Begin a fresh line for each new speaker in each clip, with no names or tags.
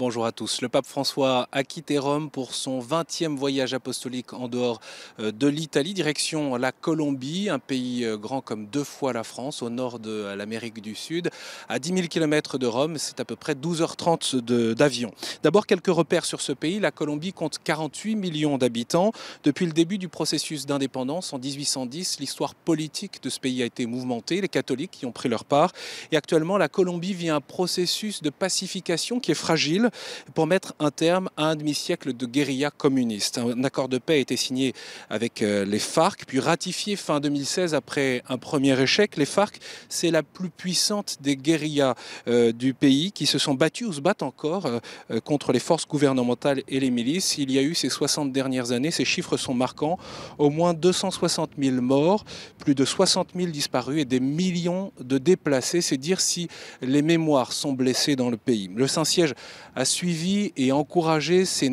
Bonjour à tous. Le pape François a quitté Rome pour son 20e voyage apostolique en dehors euh, de l'Italie, direction la Colombie, un pays euh, grand comme deux fois la France, au nord de l'Amérique du Sud. À 10 000 km de Rome, c'est à peu près 12h30 d'avion. D'abord, quelques repères sur ce pays. La Colombie compte 48 millions d'habitants. Depuis le début du processus d'indépendance en 1810, l'histoire politique de ce pays a été mouvementée. Les catholiques y ont pris leur part. Et actuellement, la Colombie vit un processus de pacification qui est fragile pour mettre un terme à un demi-siècle de guérilla communiste. Un accord de paix a été signé avec euh, les FARC, puis ratifié fin 2016 après un premier échec. Les FARC, c'est la plus puissante des guérillas euh, du pays qui se sont battues ou se battent encore euh, contre les forces gouvernementales et les milices. Il y a eu ces 60 dernières années, ces chiffres sont marquants, au moins 260 000 morts, plus de 60 000 disparus et des millions de déplacés. C'est dire si les mémoires sont blessées dans le pays. Le Saint-Siège a suivi et encouragé ces,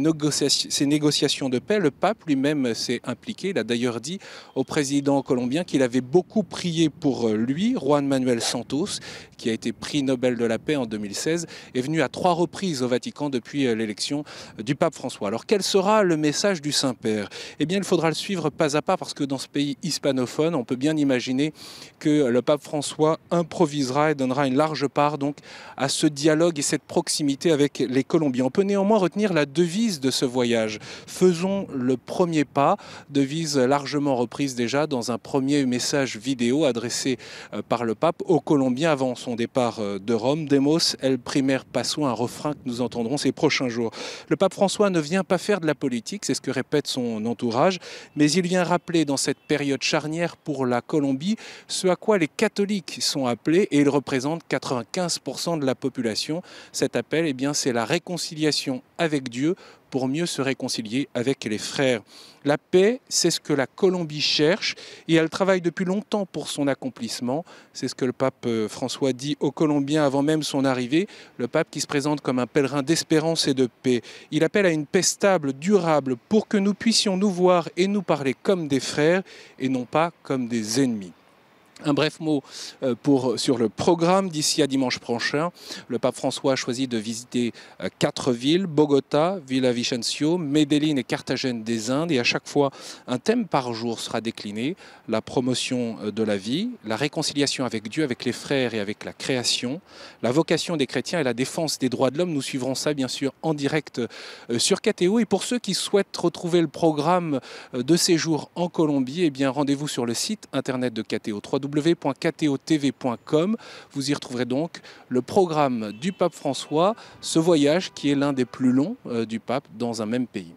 ces négociations de paix. Le pape lui-même s'est impliqué. Il a d'ailleurs dit au président colombien qu'il avait beaucoup prié pour euh, lui, Juan Manuel Santos, qui a été prix Nobel de la paix en 2016, est venu à trois reprises au Vatican depuis euh, l'élection euh, du pape François. Alors quel sera le message du Saint-Père Eh bien, il faudra le suivre pas à pas parce que dans ce pays hispanophone, on peut bien imaginer que le pape François improvisera et donnera une large part donc à ce dialogue et cette proximité avec les Colombiens. On peut néanmoins retenir la devise de ce voyage. Faisons le premier pas, devise largement reprise déjà dans un premier message vidéo adressé euh, par le pape aux Colombiens avant son départ euh, de Rome. Demos, El Primer Passo, un refrain que nous entendrons ces prochains jours. Le pape François ne vient pas faire de la politique, c'est ce que répète son entourage, mais il vient rappeler dans cette période charnière pour la Colombie ce à quoi les catholiques sont appelés et ils représentent 95% de la population. Cet appel, eh bien, c'est la réconciliation avec Dieu pour mieux se réconcilier avec les frères. La paix, c'est ce que la Colombie cherche et elle travaille depuis longtemps pour son accomplissement. C'est ce que le pape euh, François dit aux Colombiens avant même son arrivée, le pape qui se présente comme un pèlerin d'espérance et de paix. Il appelle à une paix stable, durable, pour que nous puissions nous voir et nous parler comme des frères et non pas comme des ennemis. Un bref mot euh, sur le programme d'ici à dimanche prochain. Le pape François a choisi de visiter euh, quatre villes, Bogota, Villa Vicencio, Medellín et Carthagène des Indes. Et à chaque fois, un thème par jour sera décliné. La promotion euh, de la vie, la réconciliation avec Dieu, avec les frères et avec la création, la vocation des chrétiens et la défense des droits de l'homme. Nous suivrons ça bien sûr en direct sur KTO. Et pour ceux qui souhaitent retrouver le programme de séjour en Colombie, eh bien rendez-vous sur le site internet de KTO. 3 www.ktotv.com. Vous y retrouverez donc le programme du pape François, ce voyage qui est l'un des plus longs euh, du pape dans un même pays.